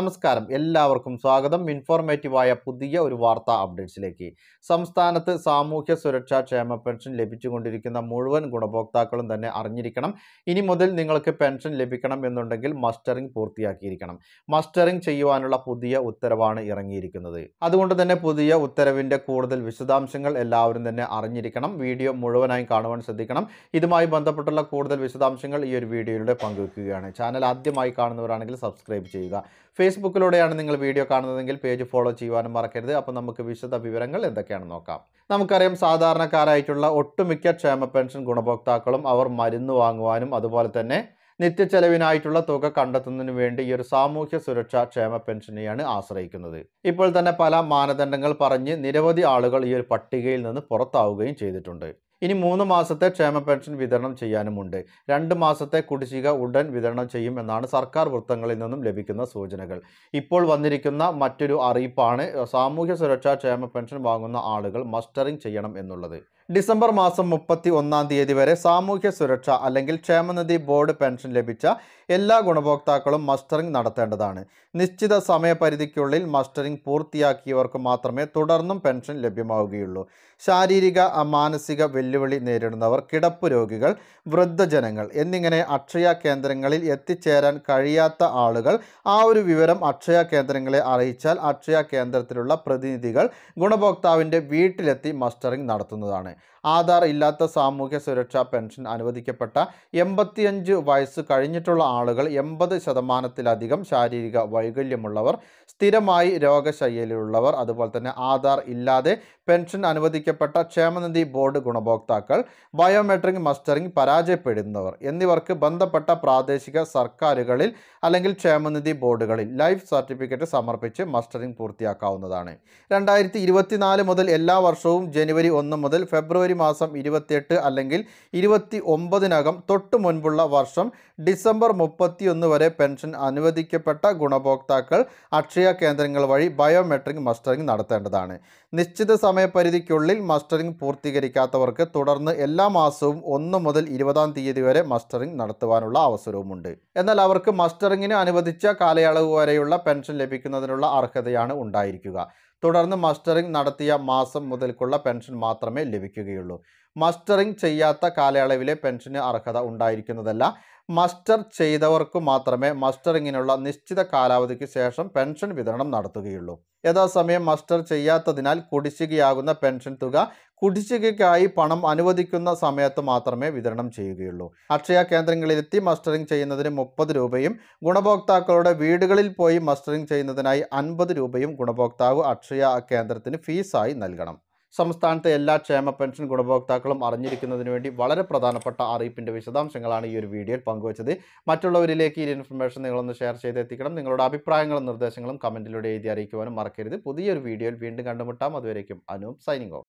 നമസ്കാരം എല്ലാവർക്കും സ്വാഗതം ഇൻഫോർമേറ്റീവായ പുതിയ ഒരു വാർത്താ അപ്ഡേറ്റ്സിലേക്ക് സംസ്ഥാനത്ത് സാമൂഹ്യ സുരക്ഷാ ക്ഷേമ പെൻഷൻ ലഭിച്ചുകൊണ്ടിരിക്കുന്ന മുഴുവൻ ഗുണഭോക്താക്കളും തന്നെ അറിഞ്ഞിരിക്കണം ഇനി മുതൽ നിങ്ങൾക്ക് പെൻഷൻ ലഭിക്കണം എന്നുണ്ടെങ്കിൽ മസ്റ്ററിംഗ് പൂർത്തിയാക്കിയിരിക്കണം മസ്റ്ററിംഗ് ചെയ്യുവാനുള്ള പുതിയ ഉത്തരവാണ് ഇറങ്ങിയിരിക്കുന്നത് അതുകൊണ്ട് തന്നെ പുതിയ ഉത്തരവിൻ്റെ കൂടുതൽ വിശദാംശങ്ങൾ എല്ലാവരും തന്നെ അറിഞ്ഞിരിക്കണം വീഡിയോ മുഴുവനായും കാണുവാൻ ശ്രദ്ധിക്കണം ഇതുമായി ബന്ധപ്പെട്ടുള്ള കൂടുതൽ വിശദാംശങ്ങൾ ഈ ഒരു വീഡിയോയിലൂടെ പങ്കുവെക്കുകയാണ് ചാനൽ ആദ്യമായി കാണുന്നവരാണെങ്കിൽ സബ്സ്ക്രൈബ് ചെയ്യുക ഫേസ്ബുക്കിലൂടെയാണ് നിങ്ങൾ വീഡിയോ കാണുന്നതെങ്കിൽ പേജ് ഫോളോ ചെയ്യുവാനും മറക്കരുത് അപ്പോൾ നമുക്ക് വിശദ വിവരങ്ങൾ എന്തൊക്കെയാണെന്ന് നോക്കാം നമുക്കറിയാം സാധാരണക്കാരായിട്ടുള്ള ഒട്ടുമിക്ക ക്ഷേമ പെൻഷൻ ഗുണഭോക്താക്കളും അവർ മരുന്ന് വാങ്ങുവാനും അതുപോലെ തന്നെ ചെലവിനായിട്ടുള്ള തുക കണ്ടെത്തുന്നതിന് വേണ്ടി ഈ ഒരു സാമൂഹ്യ സുരക്ഷാ ക്ഷേമ പെൻഷനെയാണ് ആശ്രയിക്കുന്നത് ഇപ്പോൾ തന്നെ പല മാനദണ്ഡങ്ങൾ പറഞ്ഞ് നിരവധി ആളുകൾ ഈ ഒരു പട്ടികയിൽ നിന്ന് പുറത്താവുകയും ചെയ്തിട്ടുണ്ട് ഇനി മൂന്ന് മാസത്തെ ക്ഷേമ പെൻഷൻ വിതരണം ചെയ്യാനുമുണ്ട് രണ്ട് മാസത്തെ കുടിശ്ശിക ഉടൻ വിതരണം ചെയ്യും എന്നാണ് സർക്കാർ വൃത്തങ്ങളിൽ നിന്നും ലഭിക്കുന്ന സൂചനകൾ ഇപ്പോൾ വന്നിരിക്കുന്ന മറ്റൊരു അറിയിപ്പാണ് സാമൂഹ്യ സുരക്ഷാ ക്ഷേമ പെൻഷൻ വാങ്ങുന്ന ആളുകൾ മസ്റ്ററിംഗ് ചെയ്യണം എന്നുള്ളത് ഡിസംബർ മാസം മുപ്പത്തി ഒന്നാം തീയതി വരെ സാമൂഹ്യ സുരക്ഷ അല്ലെങ്കിൽ ക്ഷേമനിധി ബോർഡ് പെൻഷൻ ലഭിച്ച എല്ലാ ഗുണഭോക്താക്കളും മസ്റ്ററിംഗ് നടത്തേണ്ടതാണ് നിശ്ചിത സമയപരിധിക്കുള്ളിൽ മസ്റ്ററിംഗ് പൂർത്തിയാക്കിയവർക്ക് മാത്രമേ തുടർന്നും പെൻഷൻ ലഭ്യമാവുകയുള്ളൂ ശാരീരിക മാനസിക വെല്ലുവിളി നേരിടുന്നവർ കിടപ്പ് രോഗികൾ വൃദ്ധജനങ്ങൾ എന്നിങ്ങനെ അക്ഷയ കേന്ദ്രങ്ങളിൽ എത്തിച്ചേരാൻ കഴിയാത്ത ആളുകൾ ആ ഒരു വിവരം അക്ഷയ കേന്ദ്രങ്ങളെ അറിയിച്ചാൽ അക്ഷയ കേന്ദ്രത്തിലുള്ള പ്രതിനിധികൾ ഗുണഭോക്താവിൻ്റെ വീട്ടിലെത്തി മസ്റ്ററിംഗ് നടത്തുന്നതാണ് है ആധാർ ഇല്ലാത്ത സാമൂഹ്യ സുരക്ഷാ പെൻഷൻ അനുവദിക്കപ്പെട്ട എൺപത്തിയഞ്ച് വയസ്സ് കഴിഞ്ഞിട്ടുള്ള ആളുകൾ എൺപത് ശതമാനത്തിലധികം ശാരീരിക വൈകല്യമുള്ളവർ സ്ഥിരമായി രോഗശൈലിയുള്ളവർ അതുപോലെ തന്നെ ആധാർ ഇല്ലാതെ പെൻഷൻ അനുവദിക്കപ്പെട്ട ക്ഷേമനിധി ബോർഡ് ഗുണഭോക്താക്കൾ ബയോമെട്രിക് മസ്റ്ററിംഗ് പരാജയപ്പെടുന്നവർ എന്നിവർക്ക് ബന്ധപ്പെട്ട പ്രാദേശിക സർക്കാരുകളിൽ അല്ലെങ്കിൽ ക്ഷേമനിധി ബോർഡുകളിൽ ലൈഫ് സർട്ടിഫിക്കറ്റ് സമർപ്പിച്ച് മസ്റ്ററിംഗ് പൂർത്തിയാക്കാവുന്നതാണ് രണ്ടായിരത്തി മുതൽ എല്ലാ വർഷവും ജനുവരി ഒന്ന് മുതൽ ഫെബ്രുവരി ഫെബ്രുവരി മാസം ഇരുപത്തിയെട്ട് അല്ലെങ്കിൽ ഇരുപത്തി ഒമ്പതിനകം തൊട്ടു മുൻപുള്ള വർഷം ഡിസംബർ മുപ്പത്തിയൊന്ന് വരെ പെൻഷൻ അനുവദിക്കപ്പെട്ട ഗുണഭോക്താക്കൾ അക്ഷയ കേന്ദ്രങ്ങൾ വഴി ബയോമെട്രിക് മസ്റ്ററിംഗ് നടത്തേണ്ടതാണ് നിശ്ചിത സമയപരിധിക്കുള്ളിൽ മസ്റ്ററിംഗ് പൂർത്തീകരിക്കാത്തവർക്ക് തുടർന്ന് എല്ലാ മാസവും ഒന്ന് മുതൽ ഇരുപതാം തീയതി വരെ മസ്റ്ററിംഗ് നടത്തുവാനുള്ള അവസരവുമുണ്ട് എന്നാൽ അവർക്ക് മസ്റ്ററിങ്ങിന് അനുവദിച്ച കാലയളവ് വരെയുള്ള പെൻഷൻ ലഭിക്കുന്നതിനുള്ള അർഹതയാണ് ഉണ്ടായിരിക്കുക തുടർന്ന് മസ്റ്ററിംഗ് നടത്തിയ മാസം മുതൽക്കുള്ള പെൻഷൻ മാത്രമേ ലഭിക്കുകയുള്ളൂ മസ്റ്ററിംഗ് ചെയ്യാത്ത കാലയളവിലെ പെൻഷന് അർഹത ഉണ്ടായിരിക്കുന്നതല്ല മസ്റ്റർ ചെയ്തവർക്ക് മാത്രമേ മസ്റ്ററിങ്ങിനുള്ള നിശ്ചിത കാലാവധിക്ക് ശേഷം പെൻഷൻ വിതരണം നടത്തുകയുള്ളൂ യഥാസമയം മസ്റ്റർ ചെയ്യാത്തതിനാൽ കുടിശ്ശികയാകുന്ന പെൻഷൻ തുക കുടിശ്ശികയ്ക്കായി പണം അനുവദിക്കുന്ന സമയത്ത് മാത്രമേ വിതരണം ചെയ്യുകയുള്ളൂ അക്ഷയ കേന്ദ്രങ്ങളിലെത്തി മസ്റ്ററിംഗ് ചെയ്യുന്നതിന് മുപ്പത് രൂപയും ഗുണഭോക്താക്കളുടെ വീടുകളിൽ പോയി മസ്റ്ററിംഗ് ചെയ്യുന്നതിനായി അൻപത് രൂപയും ഗുണഭോക്താവ് അക്ഷയ കേന്ദ്രത്തിന് ഫീസായി നൽകണം സംസ്ഥാനത്തെ എല്ലാ ക്ഷേമ പെൻഷൻ ഗുണഭോക്താക്കളും അറിഞ്ഞിരിക്കുന്നതിന് വേണ്ടി വളരെ പ്രധാനപ്പെട്ട അറിയിപ്പിൻ്റെ വിശദാംശങ്ങളാണ് ഈ ഒരു വീഡിയോയിൽ പങ്കുവച്ചത് മറ്റുള്ളവരിലേക്ക് ഈ ഇൻഫർമേഷൻ നിങ്ങളൊന്ന് ഷെയർ ചെയ്തെത്തിക്കണം എത്തിക്കണം നിങ്ങളുടെ അഭിപ്രായങ്ങളും നിർദ്ദേശങ്ങളും കമൻറ്റിലൂടെ എഴുതി അറിയിക്കുവാനും മറക്കരുത് പുതിയൊരു വീഡിയോയിൽ വീണ്ടും കണ്ടുമുട്ടാം അതുവരേക്കും അനൂപ് സൈനിങ് ഓഫ്